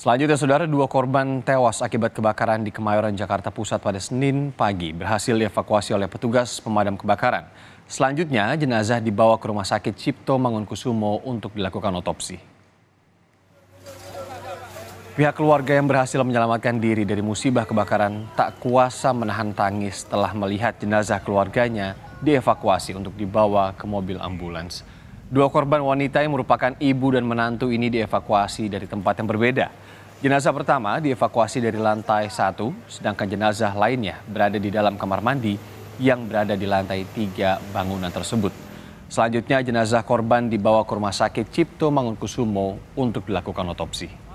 Selanjutnya, saudara, dua korban tewas akibat kebakaran di Kemayoran, Jakarta Pusat pada Senin pagi berhasil dievakuasi oleh petugas pemadam kebakaran. Selanjutnya, jenazah dibawa ke Rumah Sakit Cipto Mangunkusumo untuk dilakukan otopsi. Pihak keluarga yang berhasil menyelamatkan diri dari musibah kebakaran tak kuasa menahan tangis setelah melihat jenazah keluarganya dievakuasi untuk dibawa ke mobil ambulans. Dua korban wanita yang merupakan ibu dan menantu ini dievakuasi dari tempat yang berbeda. Jenazah pertama dievakuasi dari lantai satu, sedangkan jenazah lainnya berada di dalam kamar mandi yang berada di lantai tiga bangunan tersebut. Selanjutnya jenazah korban dibawa ke rumah sakit Cipto Mangunkusumo untuk dilakukan otopsi.